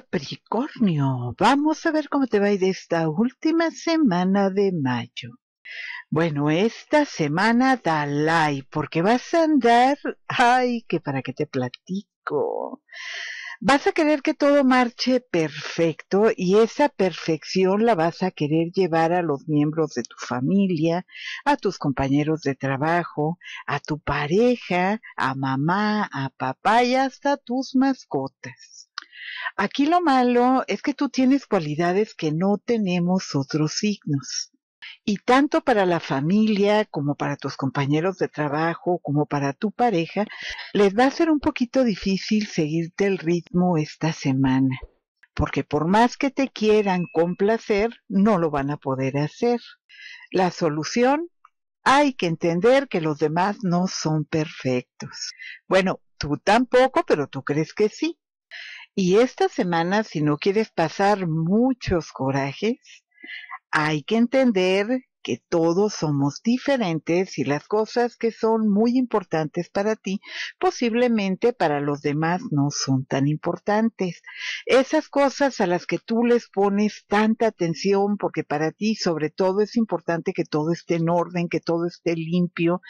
Capricornio, vamos a ver cómo te va a ir esta última semana de mayo. Bueno, esta semana Dalai, porque vas a andar, ay, que para qué te platico. Vas a querer que todo marche perfecto y esa perfección la vas a querer llevar a los miembros de tu familia, a tus compañeros de trabajo, a tu pareja, a mamá, a papá y hasta tus mascotas. Aquí lo malo es que tú tienes cualidades que no tenemos otros signos. Y tanto para la familia como para tus compañeros de trabajo, como para tu pareja, les va a ser un poquito difícil seguirte el ritmo esta semana, porque por más que te quieran complacer, no lo van a poder hacer. La solución, hay que entender que los demás no son perfectos. Bueno, tú tampoco, pero tú crees que sí. Y esta semana, si no quieres pasar muchos corajes, hay que entender que todos somos diferentes y las cosas que son muy importantes para ti, posiblemente para los demás no son tan importantes. Esas cosas a las que tú les pones tanta atención, porque para ti sobre todo es importante que todo esté en orden, que todo esté limpio,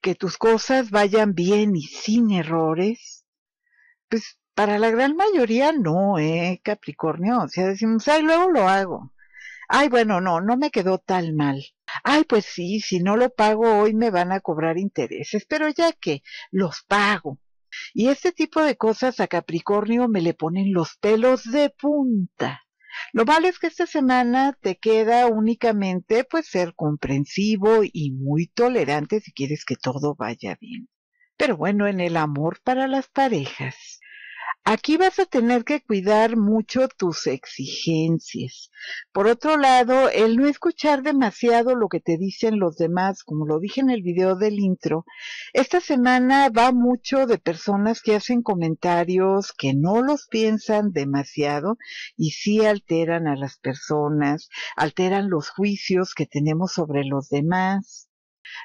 que tus cosas vayan bien y sin errores, pues para la gran mayoría no, ¿eh? Capricornio. O sea, decimos, ay, luego lo hago. Ay, bueno, no, no me quedó tan mal. Ay, pues sí, si no lo pago hoy me van a cobrar intereses, pero ya que los pago. Y este tipo de cosas a Capricornio me le ponen los pelos de punta. Lo malo es que esta semana te queda únicamente pues ser comprensivo y muy tolerante si quieres que todo vaya bien. Pero bueno, en el amor para las parejas. Aquí vas a tener que cuidar mucho tus exigencias. Por otro lado, el no escuchar demasiado lo que te dicen los demás, como lo dije en el video del intro, esta semana va mucho de personas que hacen comentarios que no los piensan demasiado y sí alteran a las personas, alteran los juicios que tenemos sobre los demás.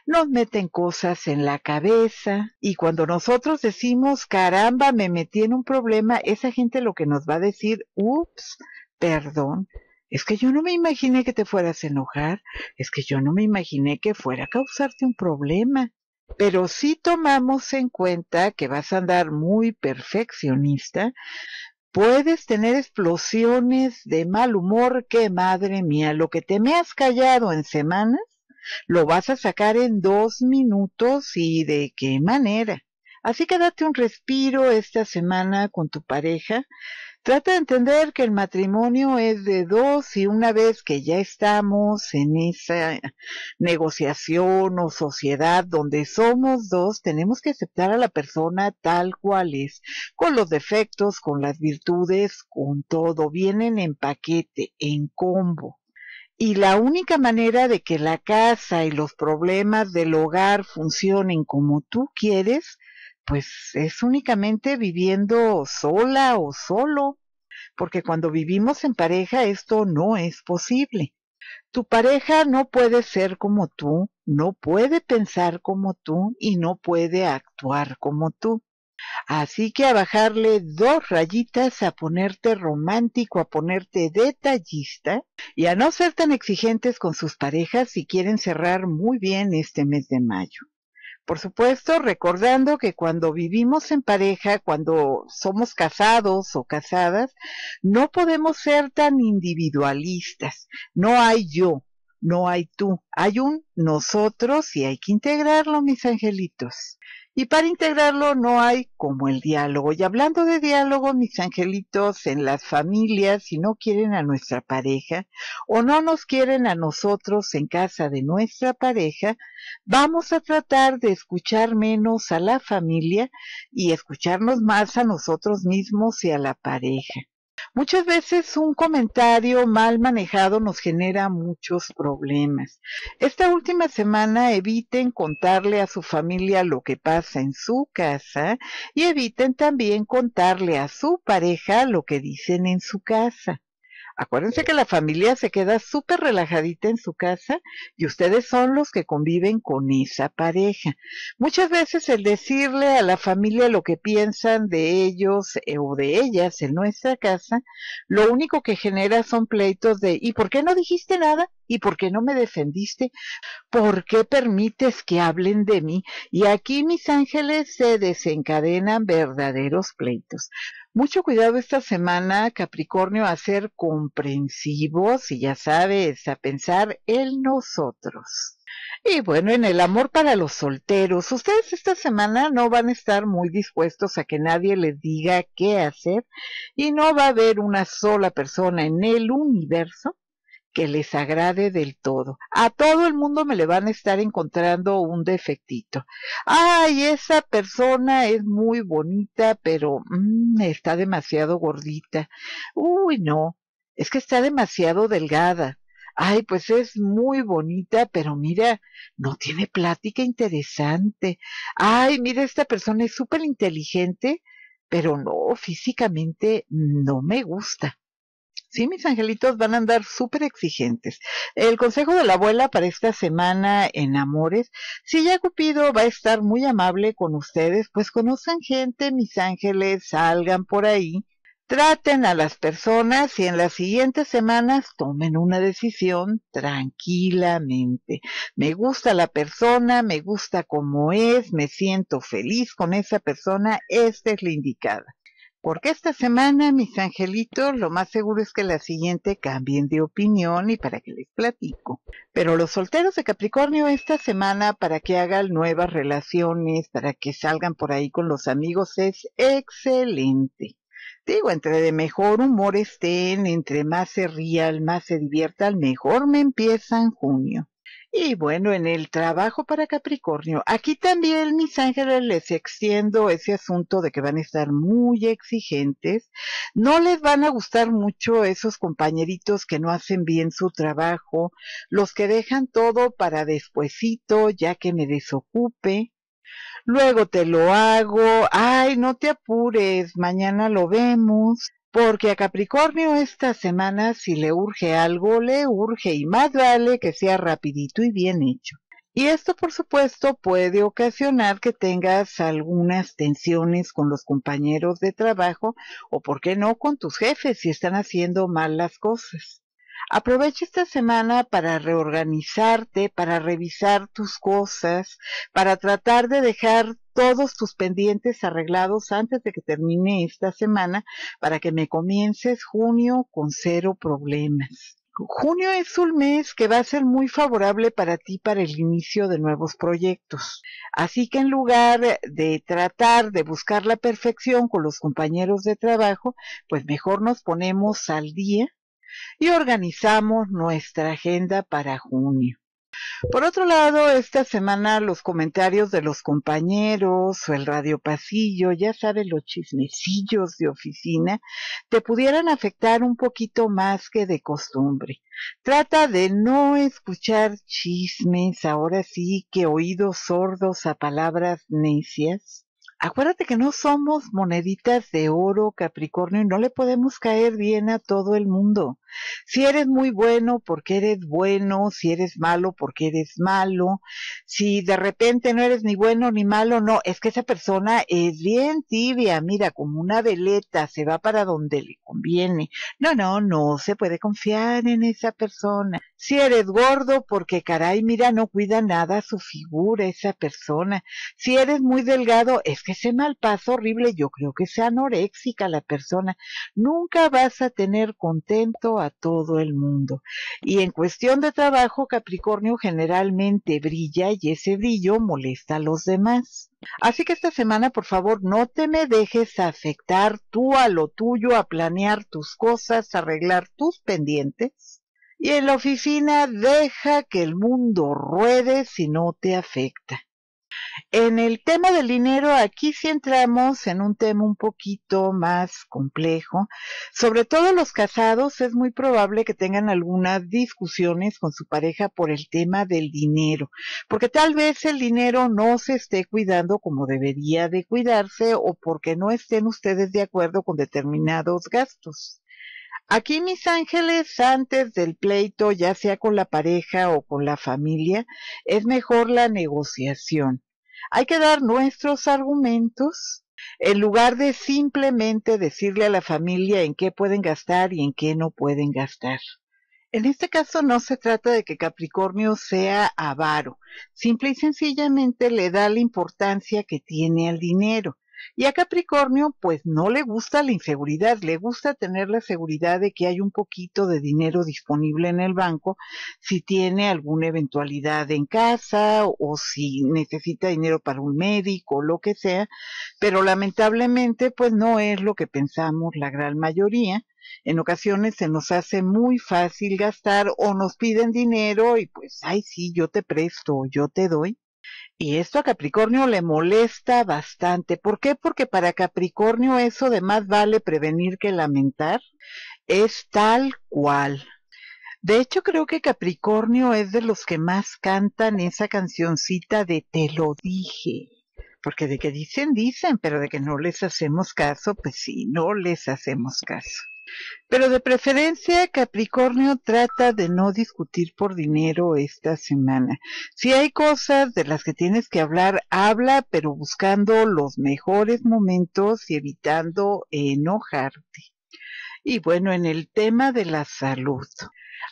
Nos meten cosas en la cabeza y cuando nosotros decimos, caramba, me metí en un problema, esa gente lo que nos va a decir, ups, perdón, es que yo no me imaginé que te fueras a enojar, es que yo no me imaginé que fuera a causarte un problema. Pero si tomamos en cuenta que vas a andar muy perfeccionista, puedes tener explosiones de mal humor que, madre mía, lo que te me has callado en semanas, lo vas a sacar en dos minutos y de qué manera. Así que date un respiro esta semana con tu pareja. Trata de entender que el matrimonio es de dos y una vez que ya estamos en esa negociación o sociedad donde somos dos, tenemos que aceptar a la persona tal cual es, con los defectos, con las virtudes, con todo. Vienen en paquete, en combo. Y la única manera de que la casa y los problemas del hogar funcionen como tú quieres, pues es únicamente viviendo sola o solo, porque cuando vivimos en pareja esto no es posible. Tu pareja no puede ser como tú, no puede pensar como tú y no puede actuar como tú. Así que a bajarle dos rayitas, a ponerte romántico, a ponerte detallista y a no ser tan exigentes con sus parejas si quieren cerrar muy bien este mes de mayo. Por supuesto, recordando que cuando vivimos en pareja, cuando somos casados o casadas, no podemos ser tan individualistas. No hay yo, no hay tú, hay un nosotros y hay que integrarlo, mis angelitos. Y para integrarlo no hay como el diálogo. Y hablando de diálogo, mis angelitos, en las familias, si no quieren a nuestra pareja o no nos quieren a nosotros en casa de nuestra pareja, vamos a tratar de escuchar menos a la familia y escucharnos más a nosotros mismos y a la pareja. Muchas veces un comentario mal manejado nos genera muchos problemas. Esta última semana eviten contarle a su familia lo que pasa en su casa y eviten también contarle a su pareja lo que dicen en su casa. Acuérdense que la familia se queda súper relajadita en su casa y ustedes son los que conviven con esa pareja. Muchas veces el decirle a la familia lo que piensan de ellos eh, o de ellas en nuestra casa, lo único que genera son pleitos de ¿y por qué no dijiste nada? ¿Y por qué no me defendiste? ¿Por qué permites que hablen de mí? Y aquí, mis ángeles, se desencadenan verdaderos pleitos. Mucho cuidado esta semana, Capricornio, a ser comprensivos y ya sabes, a pensar en nosotros. Y bueno, en el amor para los solteros, ustedes esta semana no van a estar muy dispuestos a que nadie les diga qué hacer y no va a haber una sola persona en el universo que les agrade del todo. A todo el mundo me le van a estar encontrando un defectito. Ay, esa persona es muy bonita, pero mm, está demasiado gordita. Uy, no, es que está demasiado delgada. Ay, pues es muy bonita, pero mira, no tiene plática interesante. Ay, mira, esta persona es súper inteligente, pero no, físicamente no me gusta. Sí, mis angelitos van a andar súper exigentes. El consejo de la abuela para esta semana en Amores. Si ya Cupido va a estar muy amable con ustedes, pues conozcan gente, mis ángeles, salgan por ahí. Traten a las personas y en las siguientes semanas tomen una decisión tranquilamente. Me gusta la persona, me gusta cómo es, me siento feliz con esa persona, esta es la indicada. Porque esta semana, mis angelitos, lo más seguro es que la siguiente cambien de opinión y para que les platico. Pero los solteros de Capricornio esta semana para que hagan nuevas relaciones, para que salgan por ahí con los amigos es excelente. Digo, entre de mejor humor estén, entre más se rían, más se diviertan, mejor me empieza en junio. Y bueno, en el trabajo para Capricornio, aquí también mis ángeles les extiendo ese asunto de que van a estar muy exigentes. No les van a gustar mucho esos compañeritos que no hacen bien su trabajo, los que dejan todo para despuesito, ya que me desocupe. Luego te lo hago, ay, no te apures, mañana lo vemos porque a Capricornio esta semana si le urge algo, le urge y más vale que sea rapidito y bien hecho. Y esto, por supuesto, puede ocasionar que tengas algunas tensiones con los compañeros de trabajo o, por qué no, con tus jefes si están haciendo mal las cosas. Aprovecha esta semana para reorganizarte, para revisar tus cosas, para tratar de dejar todos tus pendientes arreglados antes de que termine esta semana para que me comiences junio con cero problemas. Junio es un mes que va a ser muy favorable para ti para el inicio de nuevos proyectos. Así que en lugar de tratar de buscar la perfección con los compañeros de trabajo, pues mejor nos ponemos al día y organizamos nuestra agenda para junio. Por otro lado, esta semana los comentarios de los compañeros o el radio pasillo, ya sabes, los chismecillos de oficina, te pudieran afectar un poquito más que de costumbre. Trata de no escuchar chismes, ahora sí que oídos sordos a palabras necias, acuérdate que no somos moneditas de oro, Capricornio, y no le podemos caer bien a todo el mundo. Si eres muy bueno, porque eres bueno, si eres malo, porque eres malo, si de repente no eres ni bueno ni malo, no, es que esa persona es bien tibia, mira, como una veleta, se va para donde le viene No, no, no se puede confiar en esa persona. Si eres gordo, porque caray, mira, no cuida nada su figura esa persona. Si eres muy delgado, es que se paso horrible, yo creo que sea anoréxica la persona. Nunca vas a tener contento a todo el mundo. Y en cuestión de trabajo, Capricornio generalmente brilla y ese brillo molesta a los demás. Así que esta semana, por favor, no te me dejes afectar tú a lo tuyo, a planear tus cosas, a arreglar tus pendientes. Y en la oficina deja que el mundo ruede si no te afecta. En el tema del dinero, aquí sí entramos en un tema un poquito más complejo. Sobre todo los casados, es muy probable que tengan algunas discusiones con su pareja por el tema del dinero, porque tal vez el dinero no se esté cuidando como debería de cuidarse o porque no estén ustedes de acuerdo con determinados gastos. Aquí, mis ángeles, antes del pleito, ya sea con la pareja o con la familia, es mejor la negociación. Hay que dar nuestros argumentos en lugar de simplemente decirle a la familia en qué pueden gastar y en qué no pueden gastar. En este caso no se trata de que Capricornio sea avaro, simple y sencillamente le da la importancia que tiene al dinero. Y a Capricornio, pues no le gusta la inseguridad, le gusta tener la seguridad de que hay un poquito de dinero disponible en el banco si tiene alguna eventualidad en casa o si necesita dinero para un médico o lo que sea, pero lamentablemente pues no es lo que pensamos la gran mayoría. En ocasiones se nos hace muy fácil gastar o nos piden dinero y pues, ay, sí, yo te presto, yo te doy y esto a Capricornio le molesta bastante. ¿Por qué? Porque para Capricornio eso de más vale prevenir que lamentar es tal cual. De hecho, creo que Capricornio es de los que más cantan esa cancioncita de Te lo dije. Porque de que dicen, dicen, pero de que no les hacemos caso, pues sí, no les hacemos caso. Pero de preferencia, Capricornio trata de no discutir por dinero esta semana. Si hay cosas de las que tienes que hablar, habla, pero buscando los mejores momentos y evitando enojarte. Y bueno, en el tema de la salud.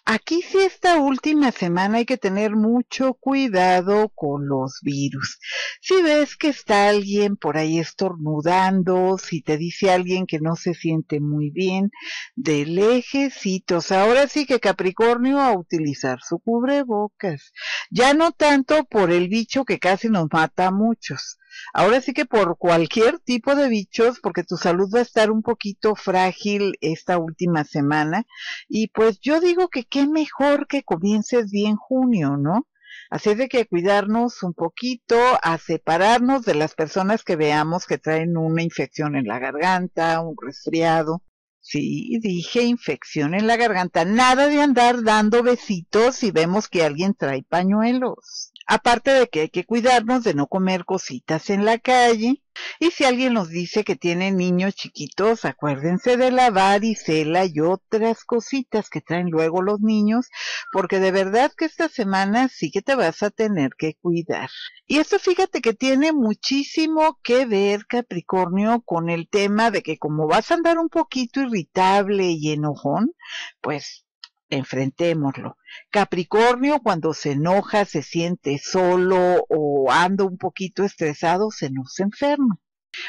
Aquí sí esta última semana hay que tener mucho cuidado con los virus si ves que está alguien por ahí estornudando, si te dice alguien que no se siente muy bien, de ejecitos. Ahora sí que Capricornio a utilizar su cubrebocas. Ya no tanto por el bicho que casi nos mata a muchos. Ahora sí que por cualquier tipo de bichos, porque tu salud va a estar un poquito frágil esta última semana. Y pues yo digo que qué mejor que comiences bien junio, ¿no? Así de que cuidarnos un poquito, a separarnos de las personas que veamos que traen una infección en la garganta, un resfriado. Sí, dije infección en la garganta. Nada de andar dando besitos si vemos que alguien trae pañuelos. Aparte de que hay que cuidarnos de no comer cositas en la calle. Y si alguien nos dice que tiene niños chiquitos, acuérdense de la varicela y otras cositas que traen luego los niños, porque de verdad que esta semana sí que te vas a tener que cuidar. Y esto fíjate que tiene muchísimo que ver, Capricornio, con el tema de que como vas a andar un poquito irritable y enojón, pues enfrentémoslo. Capricornio cuando se enoja, se siente solo o anda un poquito estresado, se nos enferma.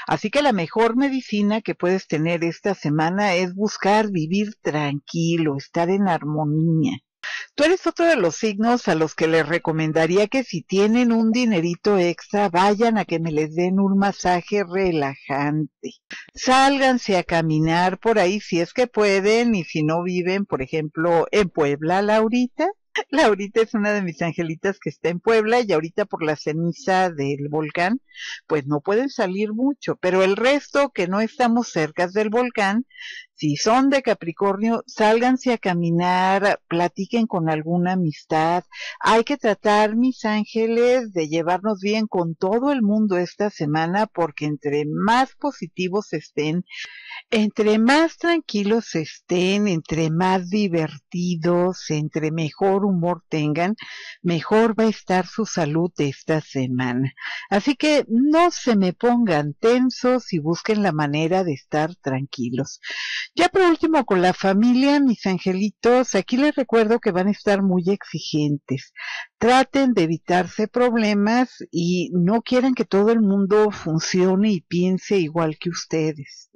Así que la mejor medicina que puedes tener esta semana es buscar vivir tranquilo, estar en armonía. Tú eres otro de los signos a los que les recomendaría que si tienen un dinerito extra, vayan a que me les den un masaje relajante. Sálganse a caminar por ahí si es que pueden y si no viven, por ejemplo, en Puebla, Laurita. Laurita es una de mis angelitas que está en Puebla y ahorita por la ceniza del volcán, pues no pueden salir mucho, pero el resto que no estamos cerca del volcán, si son de Capricornio, sálganse a caminar, platiquen con alguna amistad. Hay que tratar, mis ángeles, de llevarnos bien con todo el mundo esta semana porque entre más positivos estén, entre más tranquilos estén, entre más divertidos, entre mejor humor tengan, mejor va a estar su salud esta semana. Así que no se me pongan tensos y busquen la manera de estar tranquilos. Ya por último, con la familia, mis angelitos, aquí les recuerdo que van a estar muy exigentes. Traten de evitarse problemas y no quieran que todo el mundo funcione y piense igual que ustedes.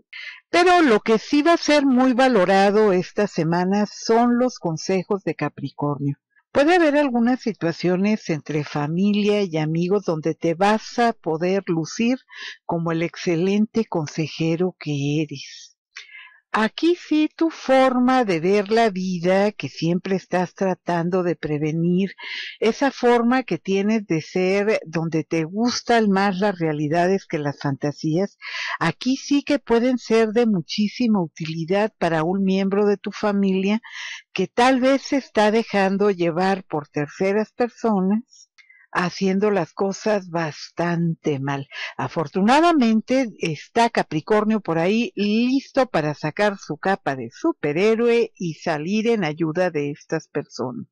Pero lo que sí va a ser muy valorado esta semana son los consejos de Capricornio. Puede haber algunas situaciones entre familia y amigos donde te vas a poder lucir como el excelente consejero que eres. Aquí sí tu forma de ver la vida que siempre estás tratando de prevenir, esa forma que tienes de ser donde te gustan más las realidades que las fantasías, aquí sí que pueden ser de muchísima utilidad para un miembro de tu familia que tal vez se está dejando llevar por terceras personas haciendo las cosas bastante mal. Afortunadamente está Capricornio por ahí listo para sacar su capa de superhéroe y salir en ayuda de estas personas.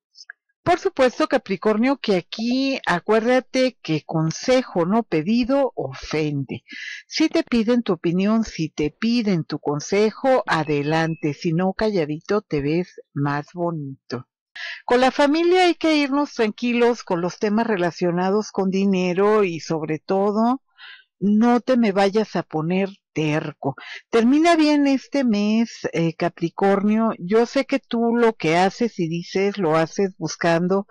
Por supuesto, Capricornio, que aquí acuérdate que consejo no pedido ofende. Si te piden tu opinión, si te piden tu consejo, adelante, si no calladito te ves más bonito. Con la familia hay que irnos tranquilos con los temas relacionados con dinero y sobre todo no te me vayas a poner terco. Termina bien este mes, eh, Capricornio. Yo sé que tú lo que haces y dices lo haces buscando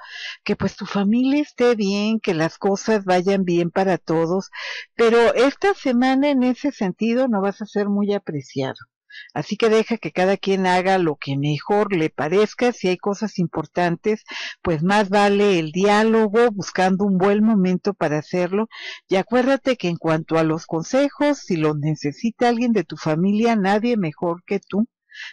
que pues tu familia esté bien, que las cosas vayan bien para todos, pero esta semana en ese sentido no vas a ser muy apreciado. Así que deja que cada quien haga lo que mejor le parezca. Si hay cosas importantes, pues más vale el diálogo, buscando un buen momento para hacerlo. Y acuérdate que en cuanto a los consejos, si los necesita alguien de tu familia, nadie mejor que tú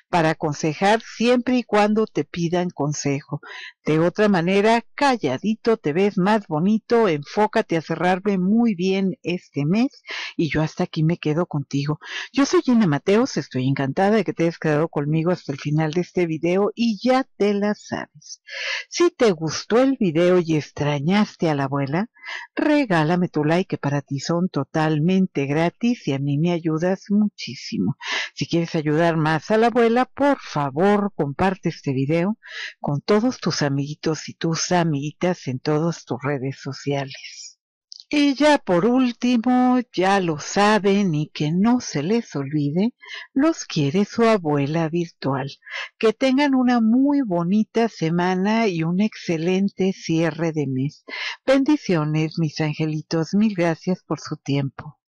para aconsejar siempre y cuando te pidan consejo. De otra manera, calladito te ves más bonito, enfócate a cerrarme muy bien este mes y yo hasta aquí me quedo contigo. Yo soy Gina Mateos, estoy encantada de que te hayas quedado conmigo hasta el final de este video y ya te la sabes. Si te gustó el video y extrañaste a la abuela, regálame tu like que para ti son totalmente gratis y a mí me ayudas muchísimo. Si quieres ayudar más a la abuela, por favor, comparte este video con todos tus amiguitos y tus amiguitas en todas tus redes sociales. Y ya por último, ya lo saben y que no se les olvide, los quiere su abuela virtual. Que tengan una muy bonita semana y un excelente cierre de mes. Bendiciones, mis angelitos, mil gracias por su tiempo.